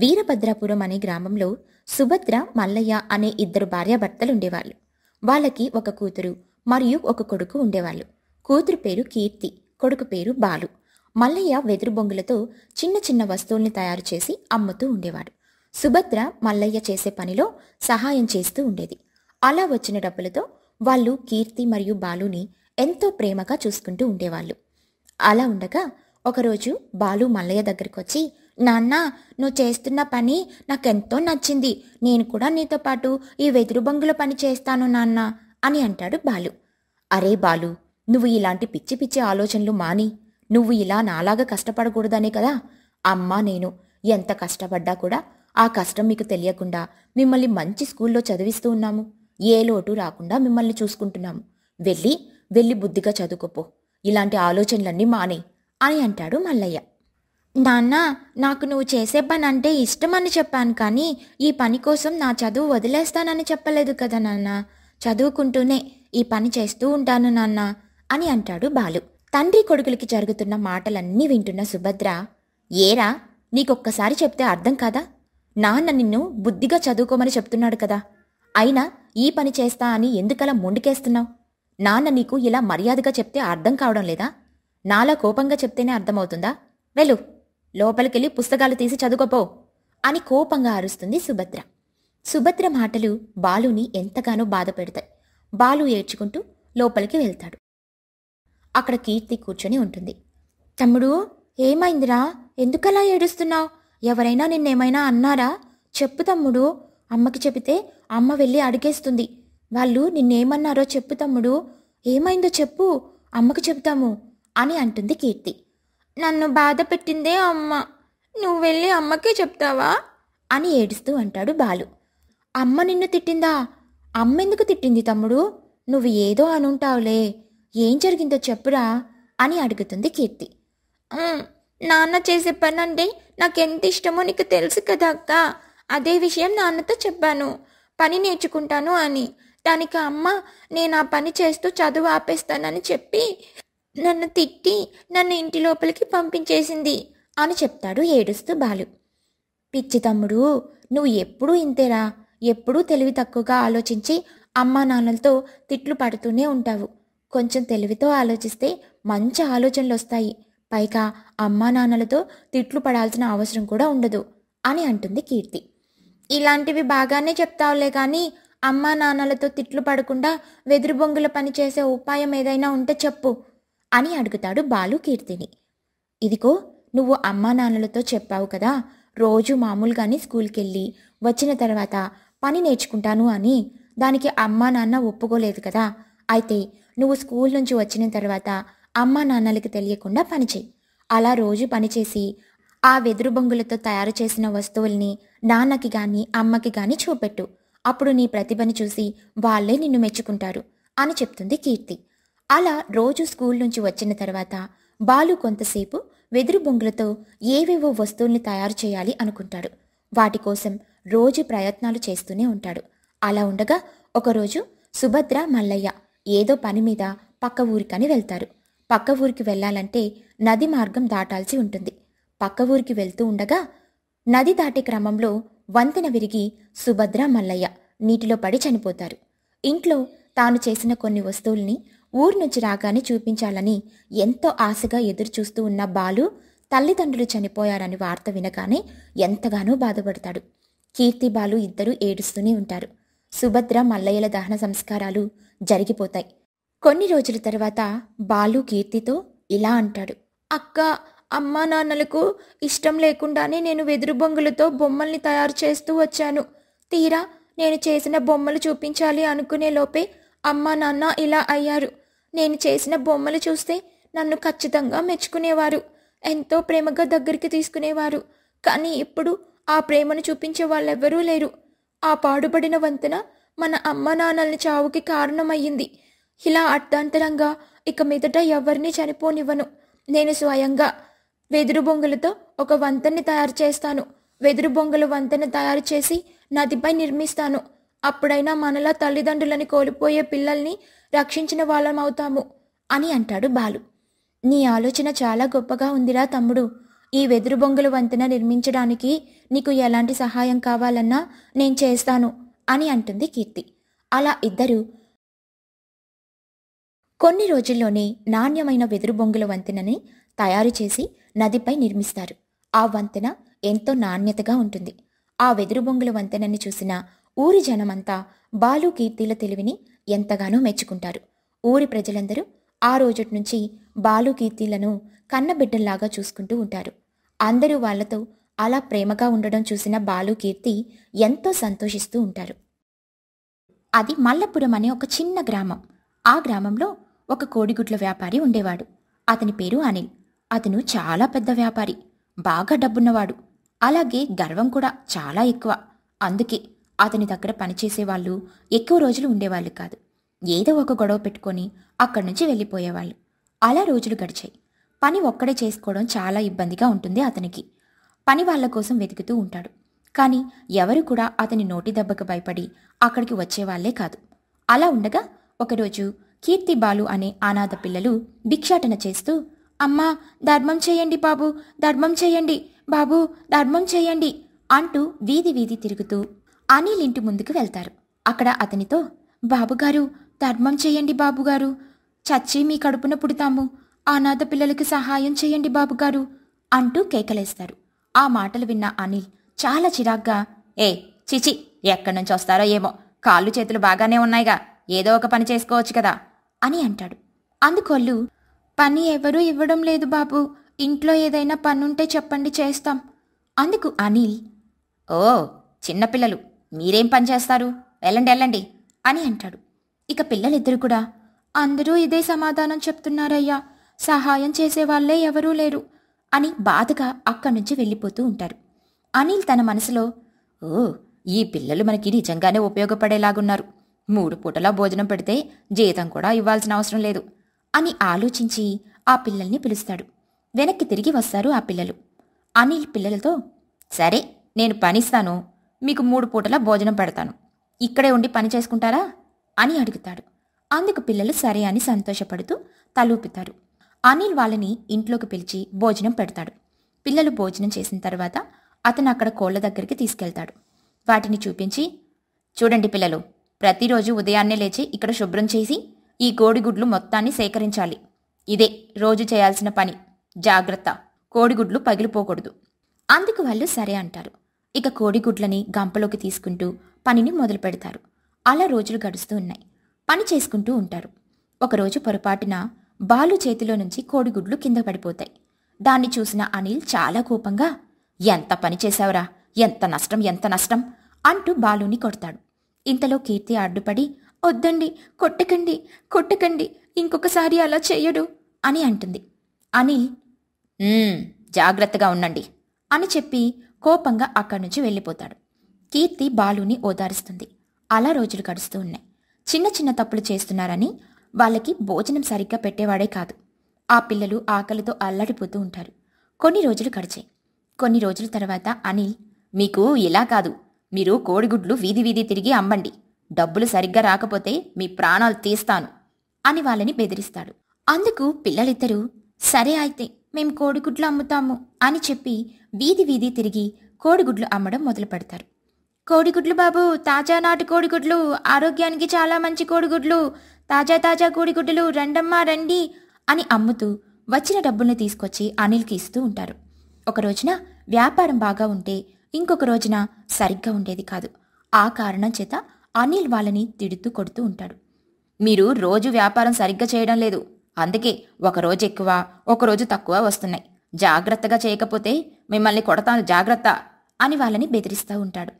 వీరభద్రాపురం అనే గ్రామంలో సుభద్ర మల్లయ్య అనే ఇద్దరు భార్యాభర్తలు ఉండేవాళ్ళు వాళ్ళకి ఒక కూతురు మరియు ఒక కొడుకు ఉండేవాళ్ళు కూతురు పేరు కీర్తి కొడుకు పేరు బాలు మల్లయ్య వెదురు బొంగులతో చిన్న చిన్న వస్తువుల్ని తయారు చేసి అమ్ముతూ ఉండేవాడు సుభద్ర మల్లయ్య చేసే పనిలో సహాయం చేస్తూ ఉండేది అలా వచ్చిన డబ్బులతో వాళ్ళు కీర్తి మరియు బాలుని ఎంతో ప్రేమగా చూసుకుంటూ ఉండేవాళ్ళు అలా ఉండగా ఒకరోజు బాలు మల్లయ్య దగ్గరికి వచ్చి నాన్న నువ్వు చేస్తున్న పని నాకెంతో నచ్చింది నేను కూడా నీతో పాటు ఈ వెదురు బొంగుల పని చేస్తాను నాన్న అని అంటాడు బాలు అరే బాలు నువ్వు ఇలాంటి పిచ్చి పిచ్చి ఆలోచనలు మాని నువ్వు ఇలా నాలాగా కష్టపడకూడదనే కదా అమ్మా నేను ఎంత కష్టపడ్డా కూడా ఆ కష్టం మీకు తెలియకుండా మిమ్మల్ని మంచి స్కూల్లో చదివిస్తూ ఉన్నాము ఏ లోటు రాకుండా మిమ్మల్ని చూసుకుంటున్నాము వెళ్ళి వెళ్ళి బుద్ధిగా చదువుకోపో ఇలాంటి ఆలోచనలన్నీ మానే అని అంటాడు మల్లయ్య నాన్న నాకు నువ్వు చేసే పని అంటే ఇష్టమని చెప్పాను కానీ ఈ పని కోసం నా చదువు వదిలేస్తానని చెప్పలేదు కదా నాన్న చదువుకుంటూనే ఈ పని చేస్తూ ఉంటాను నాన్న అని అంటాడు బాలు తండ్రి కొడుకులకి జరుగుతున్న మాటలన్నీ వింటున్న సుభద్ర ఏరా నీకొక్కసారి చెప్తే అర్థం కాదా నాన్న నిన్ను బుద్ధిగా చదువుకోమని చెప్తున్నాడు కదా అయినా ఈ పని చేస్తా అని ఎందుకలా మొండికేస్తున్నావు నాన్న నీకు ఇలా మర్యాదగా చెప్తే అర్థం కావడం లేదా నాలా కోపంగా చెప్తేనే అర్థమవుతుందా వెళ్ళు లోపలికెళ్ళి పుస్తకాలు తీసి చదువుకోపో అని కోపంగా అరుస్తుంది సుభద్ర సుభద్ర మాటలు బాలుని ఎంతగానో బాధ పెడతాయి బాలు ఏడ్చుకుంటూ లోపలికి వెళ్తాడు అక్కడ కీర్తి కూర్చొని ఉంటుంది తమ్ముడు ఏమైందిరా ఎందుకలా ఏడుస్తున్నావు ఎవరైనా నిన్నేమైనా అన్నారా చెప్పు తమ్ముడు అమ్మకి చెబితే అమ్మ వెళ్ళి అడిగేస్తుంది వాళ్ళు నిన్నేమన్నారో చెప్పు తమ్ముడు ఏమైందో చెప్పు అమ్మకు చెబుతాము అని అంటుంది కీర్తి నన్ను బాధ పెట్టిందే అమ్మ నువ్వు వెళ్ళి అమ్మకే చెప్తావా అని ఏడుస్తూ అంటాడు బాలు అమ్మ నిన్ను తిట్టిందా అమ్మెందుకు తిట్టింది తమ్ముడు నువ్వు ఏదో అనుంటావులే ఏం జరిగిందో చెప్పురా అని అడుగుతుంది కీర్తి నాన్న చేసే పని అంటే నాకు ఎంత ఇష్టమో నీకు తెలుసు కదా అక్క అదే విషయం నాన్నతో చెప్పాను పని నేర్చుకుంటాను అని దానికి అమ్మ నేను ఆ పని చేస్తూ చదువు ఆపేస్తానని చెప్పి నన్ను తిట్టి నన్ను ఇంటి లోపలికి పంపించేసింది అని చెప్తాడు ఏడుస్తూ బాలు పిచ్చి తమ్ముడు నువ్వు ఎప్పుడూ ఇంతేరా ఎప్పుడూ తెలివి తక్కువగా ఆలోచించి అమ్మా నాన్నలతో తిట్లు పడుతూనే ఉంటావు కొంచెం తెలివితో ఆలోచిస్తే మంచి ఆలోచనలు వస్తాయి పైగా అమ్మా నాన్నలతో తిట్లు పడాల్సిన అవసరం కూడా ఉండదు అని అంటుంది కీర్తి ఇలాంటివి బాగానే చెప్తావులే కానీ అమ్మా నాన్నలతో తిట్లు పడకుండా వెదురు బొంగుల పనిచేసే ఉపాయం ఏదైనా ఉంటే చెప్పు అని అడుగుతాడు బాలు కీర్తిని ఇదిగో నువ్వు అమ్మా నాన్నలతో చెప్పావు కదా రోజు మామూలుగానే స్కూల్కి వెళ్ళి వచ్చిన తర్వాత పని నేర్చుకుంటాను అని దానికి అమ్మా నాన్న ఒప్పుకోలేదు కదా అయితే నువ్వు స్కూల్ నుంచి వచ్చిన తర్వాత అమ్మా నాన్నలకి తెలియకుండా పనిచేయి అలా రోజు పనిచేసి ఆ వెదురు బొంగులతో తయారు చేసిన వస్తువుల్ని నాన్నకి గాని అమ్మకి గాని చూపెట్టు అప్పుడు నీ ప్రతిభను చూసి వాళ్లే నిన్ను మెచ్చుకుంటారు అని చెప్తుంది కీర్తి అలా రోజు స్కూల్ నుంచి వచ్చిన తర్వాత బాలు కొంతసేపు వెదురు బొంగులతో ఏవేవో వస్తువుల్ని తయారు చేయాలి అనుకుంటాడు వాటి కోసం రోజు ప్రయత్నాలు చేస్తూనే ఉంటాడు అలా ఉండగా ఒకరోజు సుభద్ర మల్లయ్య ఏదో పని మీద పక్క ఊరికని వెళ్తారు పక్క ఊరికి వెళ్ళాలంటే నది మార్గం దాటాల్సి ఉంటుంది పక్క ఊరికి వెళ్తూ ఉండగా నది దాటే క్రమంలో వంతెన విరిగి సుభద్ర మల్లయ్య నీటిలో పడి చనిపోతారు ఇంట్లో తాను చేసిన కొన్ని వస్తువుల్ని ఊరు నుంచి రాగానే చూపించాలని ఎంతో ఆశగా ఎదురుచూస్తూ ఉన్న బాలు తల్లిదండ్రులు చనిపోయారని వార్త వినగానే ఎంతగానో బాధపడతాడు కీర్తి బాలు ఇద్దరూ ఏడుస్తూనే ఉంటారు సుభద్ర మల్లయ్యల దహన సంస్కారాలు జరిగిపోతాయి కొన్ని రోజుల తర్వాత బాలు కీర్తితో ఇలా అంటాడు అక్క అమ్మా నాన్నలకు ఇష్టం లేకుండానే నేను వెదురు బొంగులతో బొమ్మల్ని తయారు చేస్తూ వచ్చాను తీరా నేను చేసిన బొమ్మలు చూపించాలి అనుకునే లోపే అమ్మా నాన్న ఇలా అయ్యారు నేను చేసిన బొమ్మలు చూస్తే నన్ను ఖచ్చితంగా మెచ్చుకునేవారు ఎంతో ప్రేమగా దగ్గరికి తీసుకునేవారు కానీ ఇప్పుడు ఆ ప్రేమను చూపించే వాళ్ళెవ్వరూ లేరు ఆ పాడుబడిన వంతెన మన అమ్మ నాన్నల్ని చావుకి కారణమయ్యింది ఇలా అర్థాంతరంగా ఇక మీదట ఎవరిని చనిపోనివ్వను నేను స్వయంగా వెదురు బొంగులతో ఒక వంతెన్ని తయారు చేస్తాను వెదురు బొంగుల వంతెన తయారు చేసి నదిపై నిర్మిస్తాను అప్పుడైనా మనలా తల్లిదండ్రులని కోల్పోయే పిల్లల్ని రక్షించిన వాళ్ళమవుతాము అని అంటాడు బాలు నీ ఆలోచన చాలా గొప్పగా ఉందిరా తమ్ముడు ఈ వెదురు బొంగుల వంతెన నిర్మించడానికి నీకు ఎలాంటి సహాయం కావాలన్నా నేను చేస్తాను అని అంటుంది కీర్తి అలా ఇద్దరు కొన్ని రోజుల్లోనే నాణ్యమైన వెదురు బొంగుల వంతెనని తయారు చేసి నదిపై నిర్మిస్తారు ఆ వంతెన ఎంతో నాణ్యతగా ఉంటుంది ఆ వెదురు బొంగుల వంతెనని చూసిన ఊరి జనమంతా బాలు కీర్తిల తెలివిని ఎంతగానో మెచ్చుకుంటారు ఊరి ప్రజలందరూ ఆ రోజటి నుంచి బాలు కీర్తిలను కన్నబిడ్డల్లాగా చూసుకుంటూ ఉంటారు అందరూ వాళ్లతో అలా ప్రేమగా ఉండడం చూసిన బాలు కీర్తి ఎంతో సంతోషిస్తూ ఉంటారు అది మల్లపురం అనే ఒక చిన్న గ్రామం ఆ గ్రామంలో ఒక కోడిగుడ్ల వ్యాపారి ఉండేవాడు అతని పేరు అనిల్ అతను చాలా పెద్ద వ్యాపారి బాగా డబ్బున్నవాడు అలాగే గర్వం కూడా చాలా ఎక్కువ అందుకే అతని దగ్గర పనిచేసేవాళ్ళు ఎక్కువ రోజులు ఉండేవాళ్ళు కాదు ఏదో ఒక గొడవ పెట్టుకొని అక్కడి నుంచి వెళ్ళిపోయేవాళ్ళు అలా రోజులు గడిచాయి పని ఒక్కడే చేసుకోవడం చాలా ఇబ్బందిగా ఉంటుంది అతనికి పని వాళ్ళ కోసం వెతుకుతూ ఉంటాడు కానీ ఎవరు కూడా అతని నోటి దెబ్బకు భయపడి అక్కడికి వచ్చేవాళ్లే కాదు అలా ఉండగా ఒకరోజు కీర్తి బాలు అనే అనాథ పిల్లలు భిక్షాటన చేస్తూ అమ్మా ధర్మం చేయండి బాబు ధర్మం చేయండి బాబు ధర్మం చేయండి అంటూ వీధి వీధి తిరుగుతూ అనిల్ ఇంటి ముందుకు వెళ్తారు అక్కడ అతనితో బాబుగారు ధర్మం చేయండి బాబుగారు చచ్చి మీ కడుపున పుడతాము అనాథ పిల్లలకు సహాయం చేయండి బాబుగారు అంటూ కేకలేస్తారు ఆ మాటలు విన్న అనిల్ చాలా చిరాగ్గా ఏ చిచి ఎక్కడి నుంచి వస్తారో ఏమో కాళ్ళు చేతులు బాగానే ఉన్నాయిగా ఏదో ఒక పని చేసుకోవచ్చు కదా అని అంటాడు అందుకోళ్ళు పని ఎవరూ ఇవ్వడం లేదు బాబు ఇంట్లో ఏదైనా పనుంటే చెప్పండి చేస్తాం అందుకు అనిల్ ఓ చిన్నపిల్లలు మీరేం పని చేస్తారు వెళ్ళండి వెళ్ళండి అని అంటాడు ఇక పిల్లలిద్దరు కూడా అందరూ ఇదే సమాధానం చెప్తున్నారయ్యా సహాయం చేసేవాళ్లే ఎవరూ లేరు అని బాధగా అక్కడి నుంచి వెళ్ళిపోతూ ఉంటారు అనిల్ తన మనసులో ఓ ఈ పిల్లలు మనకి నిజంగానే ఉపయోగపడేలాగున్నారు మూడు పూటలా భోజనం పెడితే జీతం కూడా ఇవ్వాల్సిన అవసరం లేదు అని ఆలోచించి ఆ పిల్లల్ని పిలుస్తాడు వెనక్కి తిరిగి వస్తారు ఆ పిల్లలు అనిల్ పిల్లలతో సరే నేను పనిస్తాను మీకు మూడు పూటల భోజనం పెడతాను ఇక్కడే ఉండి పని చేసుకుంటారా అని అడుగుతాడు అందుకు పిల్లలు సరే అని సంతోషపడుతూ తలూపుతారు అనిల్ వాళ్ళని ఇంట్లోకి పిలిచి భోజనం పెడతాడు పిల్లలు భోజనం చేసిన తర్వాత అతను అక్కడ కోళ్ళ దగ్గరికి తీసుకెళ్తాడు వాటిని చూపించి చూడండి పిల్లలు ప్రతిరోజు ఉదయాన్నే లేచి ఇక్కడ శుభ్రం చేసి ఈ కోడిగుడ్లు మొత్తాన్ని సేకరించాలి ఇదే రోజు చేయాల్సిన పని జాగ్రత్త కోడిగుడ్లు పగిలిపోకూడదు అందుకు వాళ్ళు సరే అంటారు ఇక కోడిగుడ్లని గంపలోకి తీసుకుంటూ పనిని మొదలు పెడతారు అలా రోజులు గడుస్తూ ఉన్నాయి పని చేసుకుంటూ ఉంటారు ఒకరోజు పొరపాటున బాలు చేతిలో నుంచి కోడిగుడ్లు కింద పడిపోతాయి దాన్ని చూసిన అనిల్ చాలా కోపంగా ఎంత పని చేశావురా ఎంత నష్టం ఎంత నష్టం అంటూ బాలుని కొడతాడు ఇంతలో కీర్తి అడ్డుపడి వద్దండి కొట్టకండి కొట్టకండి ఇంకొకసారి అలా చేయడు అని అంటుంది అనిల్ జాగ్రత్తగా ఉండండి అని చెప్పి కోపంగా అక్కడి నుంచి వెళ్ళిపోతాడు కీర్తి బాలుని ఓదారుస్తుంది అలా రోజులు గడుస్తూ ఉన్నాయి చిన్న చిన్న తప్పులు చేస్తున్నారని వాళ్ళకి భోజనం సరిగ్గా పెట్టేవాడే కాదు ఆ పిల్లలు ఆకలితో అల్లడిపోతూ ఉంటారు కొన్ని రోజులు గడిచాయి కొన్ని రోజుల తర్వాత అనిల్ మీకు ఇలా కాదు మీరు కోడిగుడ్లు వీధి వీధి తిరిగి అమ్మండి డబ్బులు సరిగ్గా రాకపోతే మీ ప్రాణాలు తీస్తాను అని వాళ్ళని బెదిరిస్తాడు అందుకు పిల్లలిద్దరూ సరే అయితే మేము కోడిగుడ్లు అమ్ముతాము అని చెప్పి వీధి వీధి తిరిగి కోడిగుడ్లు అమ్మడం మొదలు పెడతారు కోడిగుడ్లు బాబు తాజా నాటు కోడిగుడ్లు ఆరోగ్యానికి చాలా మంచి కోడిగుడ్లు తాజా తాజా కోడిగుడ్లు రండమ్మా రండి అని అమ్ముతూ వచ్చిన డబ్బుల్ని తీసుకొచ్చి అనిల్కి ఇస్తూ ఉంటారు ఒక రోజున వ్యాపారం బాగా ఉంటే ఇంకొక రోజున సరిగ్గా ఉండేది కాదు ఆ కారణం చేత అనిల్ వాళ్ళని తిడుతూ కొడుతూ ఉంటాడు మీరు రోజు వ్యాపారం సరిగ్గా చేయడం లేదు అందుకే ఒకరోజు ఎక్కువ ఒకరోజు తక్కువ వస్తున్నాయి జాగ్రత్తగా చేయకపోతే మిమ్మల్ని కొడతాను జాగ్రత్త అని వాళ్ళని బెదిరిస్తూ ఉంటాడు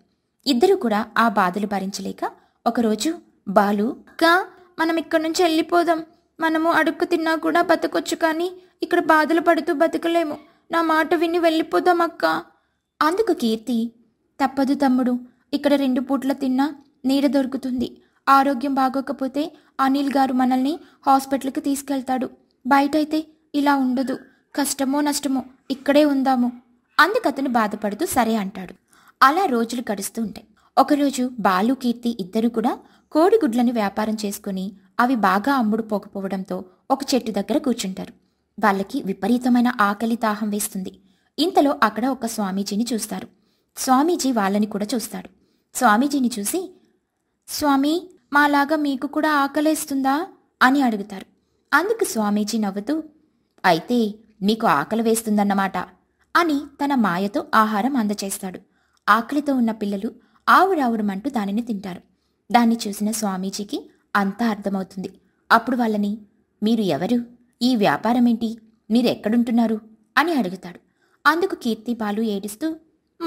ఇద్దరు కూడా ఆ బాధలు భరించలేక ఒకరోజు బాలు కా మనం ఇక్కడి నుంచి వెళ్ళిపోదాం మనము అడుక్కు తిన్నా కూడా బతకొచ్చు కానీ ఇక్కడ బాధలు పడుతూ బతకలేము నా మాట విని వెళ్ళిపోదాం అక్క అందుకు కీర్తి తప్పదు తమ్ముడు ఇక్కడ రెండు పూట్ల తిన్నా నీడ దొరుకుతుంది ఆరోగ్యం బాగోకపోతే అనిల్ గారు మనల్ని హాస్పిటల్కి తీసుకెళ్తాడు బయటైతే ఇలా ఉండదు కష్టమో నష్టమో ఇక్కడే ఉందాము అందుకతను బాధపడుతూ సరే అంటాడు అలా రోజులు గడుస్తూ ఉంటాయి ఒకరోజు బాలు కీర్తి ఇద్దరు కూడా కోడిగుడ్లను వ్యాపారం చేసుకుని అవి బాగా అమ్ముడు పోకపోవడంతో ఒక చెట్టు దగ్గర కూర్చుంటారు వాళ్ళకి విపరీతమైన ఆకలి దాహం వేస్తుంది ఇంతలో అక్కడ ఒక స్వామీజీని చూస్తారు స్వామీజీ వాళ్ళని కూడా చూస్తాడు స్వామీజీని చూసి స్వామి మాలాగా మీకు కూడా ఆకలేస్తుందా అని అడుగుతారు అందుకు స్వామీజీ నవ్వుతూ అయితే మీకు ఆకలి వేస్తుందన్నమాట అని తన మాయతో ఆహారం అందచేస్తాడు ఆకలితో ఉన్న పిల్లలు ఆవురావురమంటూ దానిని తింటారు దాన్ని చూసిన స్వామీజీకి అంతా అర్థమవుతుంది అప్పుడు వాళ్ళని మీరు ఎవరు ఈ వ్యాపారమేంటి మీరెక్కడుంటున్నారు అని అడుగుతాడు అందుకు కీర్తి బాలు ఏడుస్తూ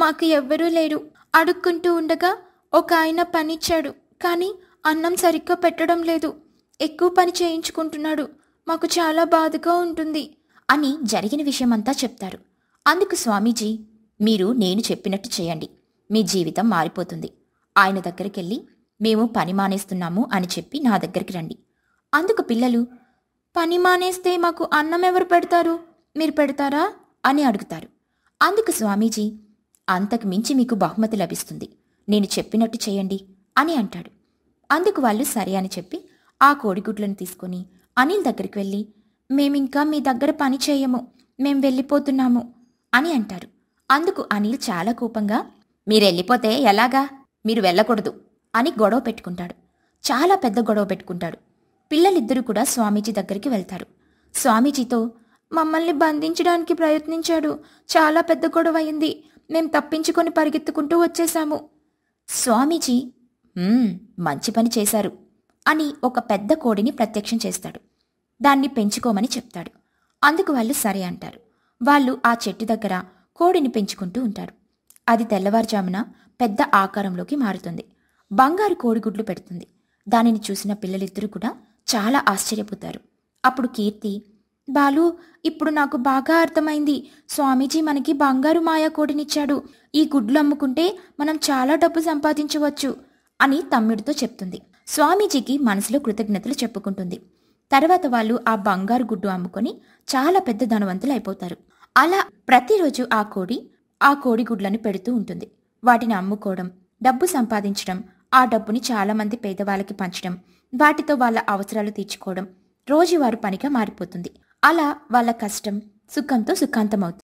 మాకు ఎవ్వరూ లేరు అడుక్కుంటూ ఉండగా ఒక ఆయన పనిచ్చాడు కానీ అన్నం సరిగ్గా పెట్టడం లేదు ఎక్కువ పని చేయించుకుంటున్నాడు మాకు చాలా బాధగా ఉంటుంది అని జరిగిన విషయమంతా చెప్తారు అందుకు స్వామీజీ మీరు నేను చెప్పినట్టు చేయండి మీ జీవితం మారిపోతుంది ఆయన దగ్గరికి వెళ్ళి మేము పని మానేస్తున్నాము అని చెప్పి నా దగ్గరికి రండి అందుకు పిల్లలు పని మానేస్తే మాకు అన్నం ఎవరు పెడతారు మీరు పెడతారా అని అడుగుతారు అందుకు స్వామీజీ అంతకు మించి మీకు బహుమతి లభిస్తుంది నేను చెప్పినట్టు చేయండి అని అంటాడు అందుకు వాళ్ళు సరే అని చెప్పి ఆ కోడిగుడ్లను తీసుకుని అనిల్ దగ్గరికి వెళ్ళి మేమింకా మీ దగ్గర పని చేయము మేం వెళ్ళిపోతున్నాము అని అంటారు అందుకు అనిల్ చాలా కోపంగా మీరు వెళ్ళిపోతే ఎలాగా మీరు వెళ్ళకూడదు అని గొడవ పెట్టుకుంటాడు చాలా పెద్ద గొడవ పెట్టుకుంటాడు పిల్లలిద్దరూ కూడా స్వామీజీ దగ్గరికి వెళ్తారు స్వామీజీతో మమ్మల్ని బంధించడానికి ప్రయత్నించాడు చాలా పెద్ద గొడవ అయింది మేం తప్పించుకొని పరిగెత్తుకుంటూ వచ్చేశాము స్వామీజీ మంచి పని చేశారు అని ఒక పెద్ద కోడిని ప్రత్యక్షం చేస్తాడు దాన్ని పెంచుకోమని చెప్తాడు అందుకు వాళ్ళు సరే అంటారు వాళ్ళు ఆ చెట్టు దగ్గర కోడిని పెంచుకుంటూ ఉంటారు అది తెల్లవారుజామున పెద్ద ఆకారంలోకి మారుతుంది బంగారు కోడిగుడ్లు పెడుతుంది దానిని చూసిన పిల్లలిద్దరూ కూడా చాలా ఆశ్చర్యపోతారు అప్పుడు కీర్తి బాలు ఇప్పుడు నాకు బాగా అర్థమైంది స్వామీజీ మనకి బంగారు మాయా కోడినిచ్చాడు ఈ గుడ్లు అమ్ముకుంటే మనం చాలా డబ్బు సంపాదించవచ్చు అని తమ్ముడితో చెప్తుంది స్వామీజీకి మనసులో కృతజ్ఞతలు చెప్పుకుంటుంది తర్వాత వాళ్ళు ఆ బంగారు గుడ్డు అమ్ముకొని చాలా పెద్ద ధనవంతులు అయిపోతారు అలా ప్రతిరోజు ఆ కోడి ఆ కోడి గుడ్లను పెడుతూ ఉంటుంది వాటిని అమ్ముకోవడం డబ్బు సంపాదించడం ఆ డబ్బుని చాలామంది పేదవాళ్ళకి పంచడం వాటితో వాళ్ళ అవసరాలు తీర్చుకోవడం రోజువారు పనిగా మారిపోతుంది అలా వాళ్ళ కష్టం సుఖంతో సుఖాంతమవుతుంది